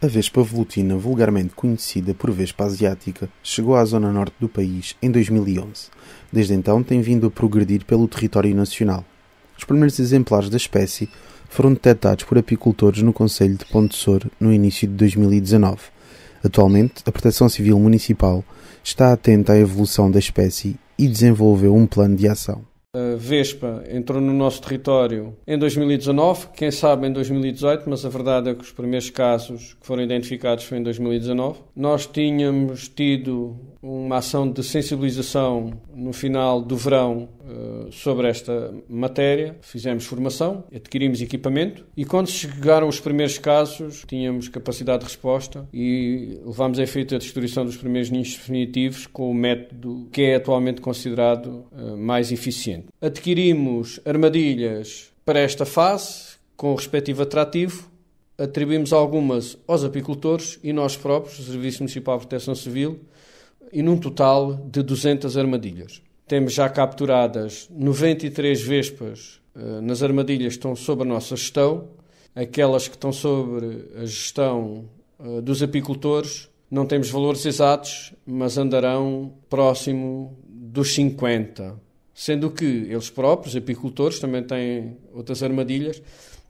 A vespa Volutina, vulgarmente conhecida por vespa asiática, chegou à zona norte do país em 2011. Desde então tem vindo a progredir pelo território nacional. Os primeiros exemplares da espécie foram detectados por apicultores no Conselho de Pontessor no início de 2019. Atualmente, a Proteção Civil Municipal está atenta à evolução da espécie e desenvolveu um plano de ação. Vespa entrou no nosso território em 2019, quem sabe em 2018, mas a verdade é que os primeiros casos que foram identificados foi em 2019. Nós tínhamos tido uma ação de sensibilização no final do verão eh, sobre esta matéria, fizemos formação, adquirimos equipamento e quando chegaram os primeiros casos, tínhamos capacidade de resposta e levámos a efeito a destruição dos primeiros ninhos definitivos com o método que é atualmente considerado eh, mais eficiente. Adquirimos armadilhas para esta fase com o respectivo atrativo atribuímos algumas aos apicultores e nós próprios, o Serviço Municipal de Proteção Civil, e num total de 200 armadilhas. Temos já capturadas 93 vespas eh, nas armadilhas que estão sob a nossa gestão. Aquelas que estão sobre a gestão eh, dos apicultores, não temos valores exatos, mas andarão próximo dos 50. Sendo que eles próprios, apicultores, também têm outras armadilhas.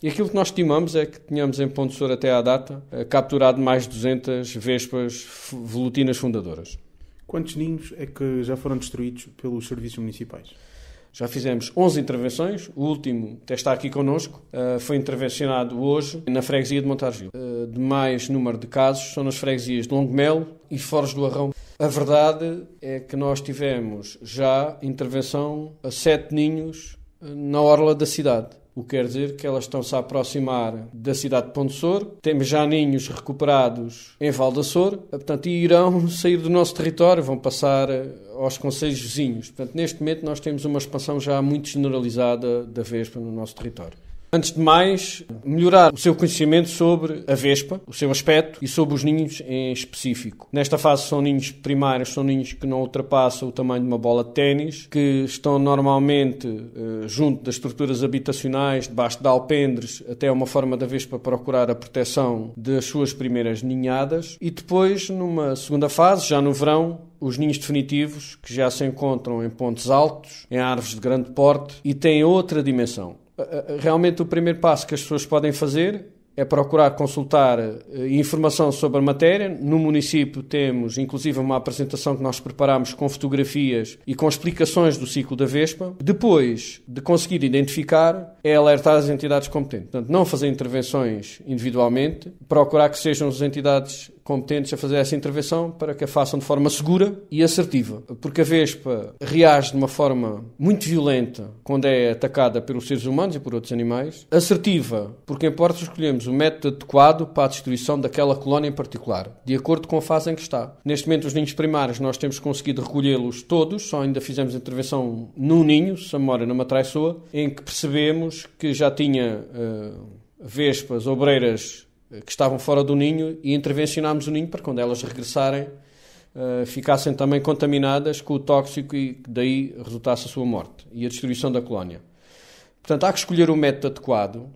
E aquilo que nós estimamos é que tínhamos em Ponte Sur até à data eh, capturado mais de 200 vespas volutinas fundadoras. Quantos ninhos é que já foram destruídos pelos serviços municipais? Já fizemos 11 intervenções, o último até está aqui connosco, ah, foi intervencionado hoje na freguesia de Montargil. Ah, de mais número de casos são nas freguesias de Longomelo e Foros do Arrão. A verdade é que nós tivemos já intervenção a sete ninhos ah, na orla da cidade. O que quer dizer que elas estão-se a aproximar da cidade de Pontessor, temos já ninhos recuperados em Valdassor, portanto, e irão sair do nosso território, vão passar eh, aos conselhos vizinhos. Portanto, neste momento nós temos uma expansão já muito generalizada da Vespa no nosso território. Antes de mais, melhorar o seu conhecimento sobre a vespa, o seu aspecto e sobre os ninhos em específico. Nesta fase são ninhos primários, são ninhos que não ultrapassam o tamanho de uma bola de ténis, que estão normalmente eh, junto das estruturas habitacionais, debaixo de alpendres, até uma forma da vespa procurar a proteção das suas primeiras ninhadas. E depois, numa segunda fase, já no verão, os ninhos definitivos, que já se encontram em pontos altos, em árvores de grande porte e têm outra dimensão realmente o primeiro passo que as pessoas podem fazer é procurar consultar eh, informação sobre a matéria. No município temos, inclusive, uma apresentação que nós preparamos com fotografias e com explicações do ciclo da Vespa. Depois de conseguir identificar, é alertar as entidades competentes. Portanto, não fazer intervenções individualmente, procurar que sejam as entidades competentes a fazer essa intervenção para que a façam de forma segura e assertiva. Porque a Vespa reage de uma forma muito violenta quando é atacada pelos seres humanos e por outros animais, assertiva, porque importa escolhemos o método adequado para a destruição daquela colónia em particular, de acordo com a fase em que está. Neste momento, os ninhos primários nós temos conseguido recolhê-los todos, só ainda fizemos intervenção num ninho, Samora numa traiçoa, em que percebemos que já tinha uh, vespas, obreiras eh, que estavam fora do ninho e intervencionámos o ninho para quando elas regressarem eh, ficassem também contaminadas com o tóxico e daí resultasse a sua morte e a destruição da colónia. Portanto, há que escolher o método adequado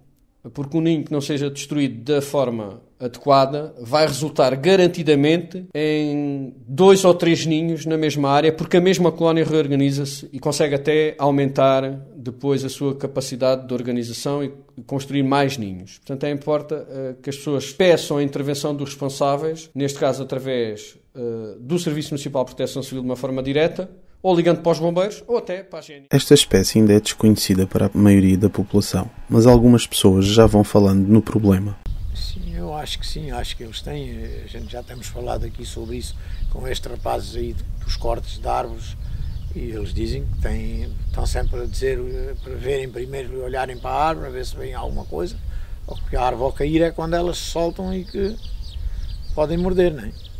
porque um ninho que não seja destruído da forma adequada vai resultar garantidamente em dois ou três ninhos na mesma área, porque a mesma colónia reorganiza-se e consegue até aumentar depois a sua capacidade de organização e construir mais ninhos. Portanto, é importante eh, que as pessoas peçam a intervenção dos responsáveis, neste caso através eh, do Serviço Municipal de Proteção Civil de uma forma direta, ou ligando para os bombeiros ou até para a GNR. Esta espécie ainda é desconhecida para a maioria da população, mas algumas pessoas já vão falando no problema. Sim, eu acho que sim, acho que eles têm. Eh, a gente já temos falado aqui sobre isso com estes rapazes aí dos cortes de árvores e eles dizem que têm, estão sempre a dizer eh, para verem primeiro, olharem para a árvore, a ver se vem alguma coisa, O que a árvore ao cair é quando elas se soltam e que podem morder, não é?